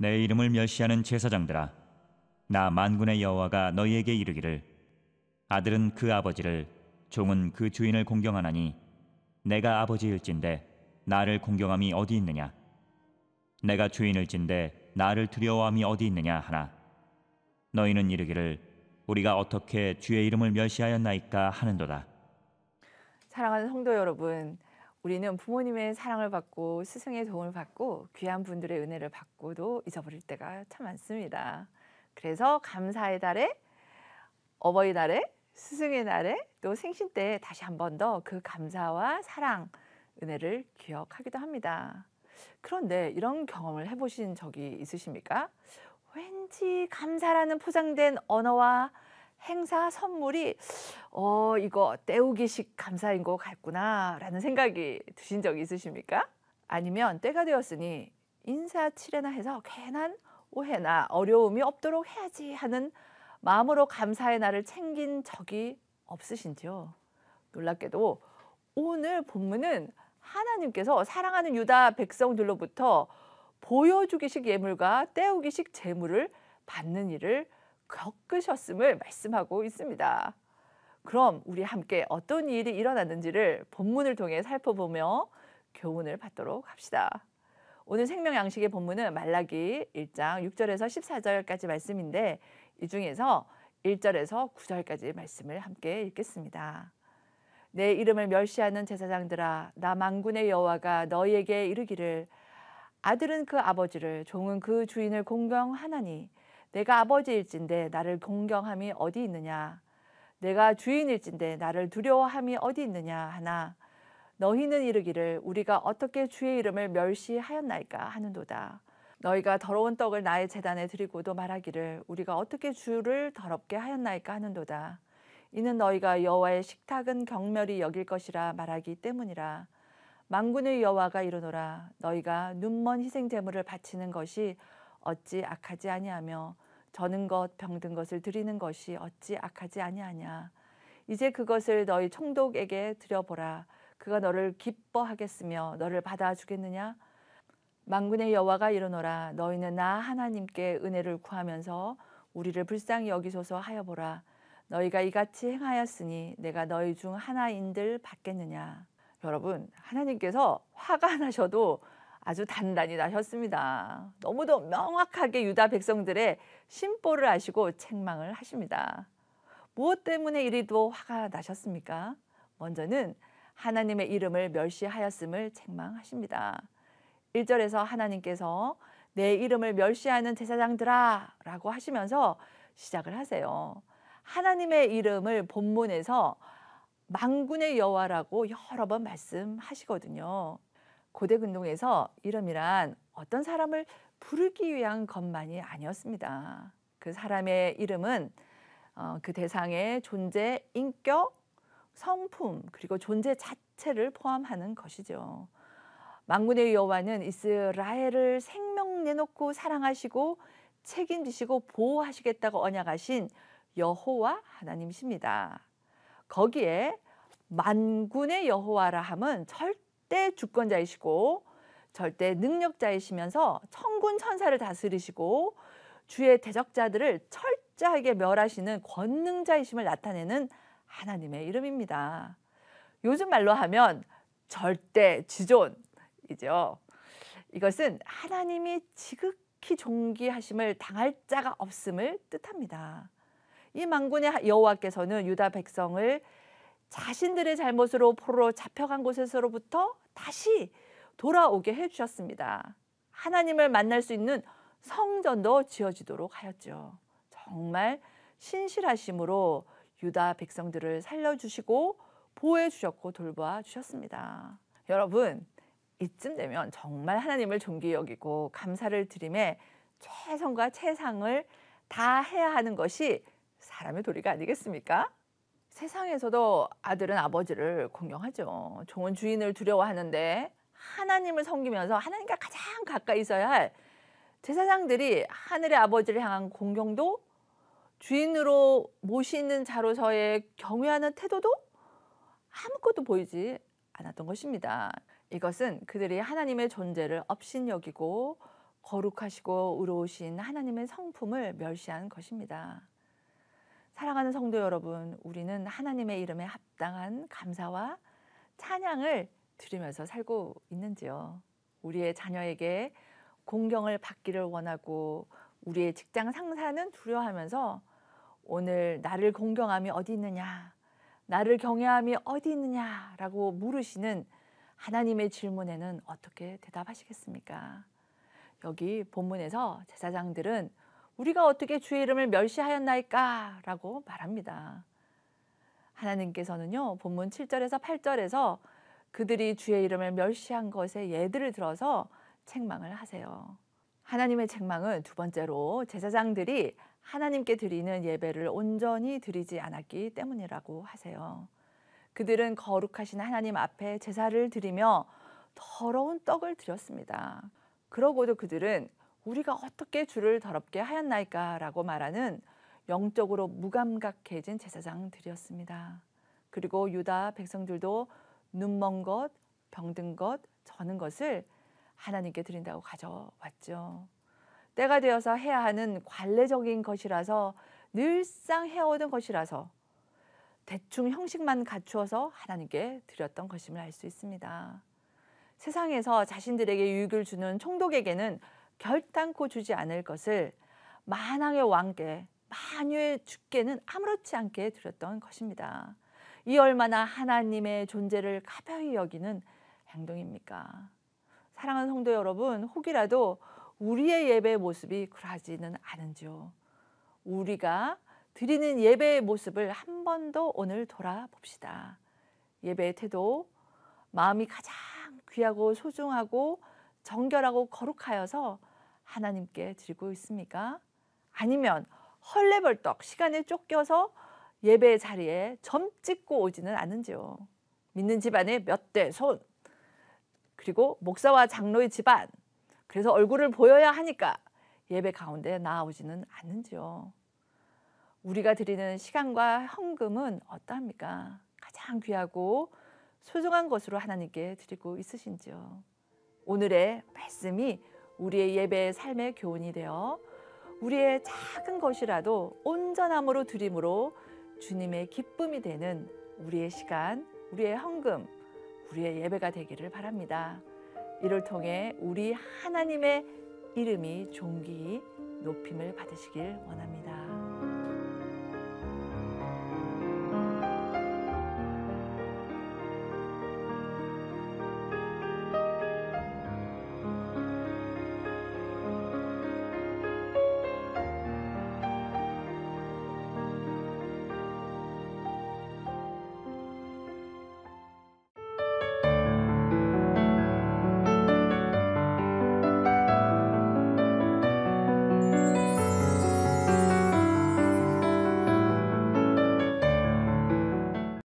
내 이름을 멸시하는 제사장들아 나 만군의 여호와가 너희에게 이르기를 아들은 그 아버지를 종은 그 주인을 공경하나니 내가 아버지일진데 나를 공경함이 어디 있느냐 내가 주인일진데 나를 두려워함이 어디 있느냐 하나 너희는 이르기를 우리가 어떻게 주의 이름을 멸시하였나이까 하는도다 사랑하는 성도 여러분 우리는 부모님의 사랑을 받고 스승의 도움을 받고 귀한 분들의 은혜를 받고도 잊어버릴 때가 참 많습니다. 그래서 감사의 달에 어버이날에 스승의 날에 또 생신 때 다시 한 번 더 그 감사와 사랑, 은혜를 기억하기도 합니다. 그런데 이런 경험을 해보신 적이 있으십니까? 왠지 감사라는 포장된 언어와 행사 선물이 어, 이거 때우기식 감사인 거 같구나라는 생각이 드신 적 있으십니까? 아니면 때가 되었으니 인사치레나 해서 괜한 오해나 어려움이 없도록 해야지 하는 마음으로 감사의 날을 챙긴 적이 없으신지요? 놀랍게도 오늘 본문은 하나님께서 사랑하는 유다 백성들로부터 보여주기식 예물과 때우기식 재물을 받는 일을 겪으셨음을 말씀하고 있습니다. 그럼 우리 함께 어떤 일이 일어났는지를 본문을 통해 살펴보며 교훈을 받도록 합시다. 오늘 생명 양식의 본문은 말라기 1장 6절에서 14절까지 말씀인데 이 중에서 1절에서 9절까지 말씀을 함께 읽겠습니다. 내 이름을 멸시하는 제사장들아 나 만군의 여호와가 너희에게 이르기를 아들은 그 아버지를 종은 그 주인을 공경하나니 내가 아버지일진데 나를 공경함이 어디 있느냐 내가 주인일진데 나를 두려워함이 어디 있느냐 하나 너희는 이르기를 우리가 어떻게 주의 이름을 멸시하였나이까 하는도다. 너희가 더러운 떡을 나의 재단에 드리고도 말하기를 우리가 어떻게 주를 더럽게 하였나이까 하는도다. 이는 너희가 여호와의 식탁은 경멸이 여길 것이라 말하기 때문이라. 만군의 여호와가 이르노라 너희가 눈먼 희생 제물을 바치는 것이 어찌 악하지 아니하며 저는 것 병든 것을 드리는 것이 어찌 악하지 아니하냐 이제 그것을 너희 총독에게 드려보라 그가 너를 기뻐하겠으며 너를 받아 주겠느냐 만군의 여호와가 이르노라 너희는 나 하나님께 은혜를 구하면서 우리를 불쌍히 여기소서 하여 보라 너희가 이같이 행하였으니 내가 너희 중 하나인들 받겠느냐 여러분 하나님께서 화가 나셔도 아주 단단히 나셨습니다. 너무도 명확하게 유다 백성들의 심보를 아시고 책망을 하십니다. 무엇 때문에 이리도 화가 나셨습니까? 먼저는 하나님의 이름을 멸시하였음을 책망하십니다. 1절에서 하나님께서 내 이름을 멸시하는 제사장들아 라고 하시면서 시작을 하세요. 하나님의 이름을 본문에서 망군의 여와라고 여러 번 말씀하시거든요. 고대근동에서 이름이란 어떤 사람을 부르기 위한 것만이 아니었습니다. 그 사람의 이름은 어, 그 대상의 존재, 인격, 성품 그리고 존재 자체를 포함하는 것이죠. 망군의 여호와는 이스라엘을 생명 내놓고 사랑하시고 책임지시고 보호하시겠다고 언약하신 여호와 하나님이십니다. 거기에 만군의 여호와라 함은 절 절대 주권자이시고 절대 능력자이시면서 천군 천사를 다스리시고 주의 대적자들을 철저하게 멸하시는 권능자이심을 나타내는 하나님의 이름입니다. 요즘 말로 하면 절대 지존이죠. 이것은 하나님이 지극히 존귀하심을 당할 자가 없음을 뜻합니다. 이 망군의 여호와께서는 유다 백성을 자신들의 잘못으로 포로로 잡혀간 곳에서로부터 다시 돌아오게 해주셨습니다. 하나님을 만날 수 있는 성전도 지어지도록 하였죠. 정말 신실하심으로 유다 백성들을 살려주시고 보호해주셨고 돌보 주셨습니다. 여러분, 이쯤 되면 정말 하나님을 존귀히 여기고 감사를 드림에 최선과 최상을 다 해야 하는 것이 사람의 도리가 아니겠습니까? 세상에서도 아들은 아버지를 공경하죠. 좋은 주인을 두려워하는데 하나님을 섬기면서 하나님과 가장 가까이 있어야 할 제사장들이 하늘의 아버지를 향한 공경도 주인으로 모시는 자로서의 경외하는 태도도 아무것도 보이지 않았던 것입니다. 이것은 그들이 하나님의 존재를 업신여기고 거룩하시고 의로우신 하나님의 성품을 멸시한 것입니다. 사랑하는 성도 여러분, 우리는 하나님의 이름에 합당한 감사와 찬양을 드리면서 살고 있는지요? 우리의 자녀에게 공경을 받기를 원하고 우리의 직장 상사는 두려워하면서 오늘 나를 공경함이 어디 있느냐, 나를 경외함이 어디 있느냐라고 물으시는 하나님의 질문에는 어떻게 대답하시겠습니까? 여기 본문에서 제사장들은 우리가 어떻게 주의 이름을 멸시하였나이까라고 말합니다. 하나님께서는요, 본문 7절에서 8절에서 그들이 주의 이름을 멸시한 것에 예들을 들어서 책망을 하세요. 하나님의 책망은 두 번째로 제사장들이 하나님께 드리는 예배를 온전히 드리지 않았기 때문이라고 하세요. 그들은 거룩하신 하나님 앞에 제사를 드리며 더러운 떡을 드렸습니다. 그러고도 그들은 우리가 어떻게 주를 더럽게 하였나이까라고 말하는 영적으로 무감각해진 제사장들이었습니다. 그리고 유다 백성들도 눈먼 것, 병든 것, 저는 것을 하나님께 드린다고 가져왔죠. 때가 되어서 해야 하는 관례적인 것이라서 늘상 해오던 것이라서 대충 형식만 갖추어서 하나님께 드렸던 것임을 알 수 있습니다. 세상에서 자신들에게 유익을 주는 총독에게는 결단코 주지 않을 것을 만왕의 왕께 만유의 주께는 아무렇지 않게 드렸던 것입니다. 이 얼마나 하나님의 존재를 가벼이 여기는 행동입니까? 사랑하는 성도 여러분, 혹이라도 우리의 예배 모습이 그러하지는 않은지요. 우리가 드리는 예배의 모습을 한 번 더 오늘 돌아봅시다. 예배의 태도, 마음이 가장 귀하고 소중하고 정결하고 거룩하여서 하나님께 드리고 있습니까? 아니면 헐레벌떡 시간에 쫓겨서 예배 자리에 점 찍고 오지는 않은지요. 믿는 집안의 몇 대 손, 그리고 목사와 장로의 집안, 그래서 얼굴을 보여야 하니까 예배 가운데 나오지는 않는지요. 우리가 드리는 시간과 헌금은 어떠합니까? 가장 귀하고 소중한 것으로 하나님께 드리고 있으신지요. 오늘의 말씀이 우리의 예배의 삶의 교훈이 되어 우리의 작은 것이라도 온전함으로 드림으로 주님의 기쁨이 되는 우리의 시간, 우리의 헌금, 우리의 예배가 되기를 바랍니다. 이를 통해 우리 하나님의 이름이 종기 높임을 받으시길 원합니다.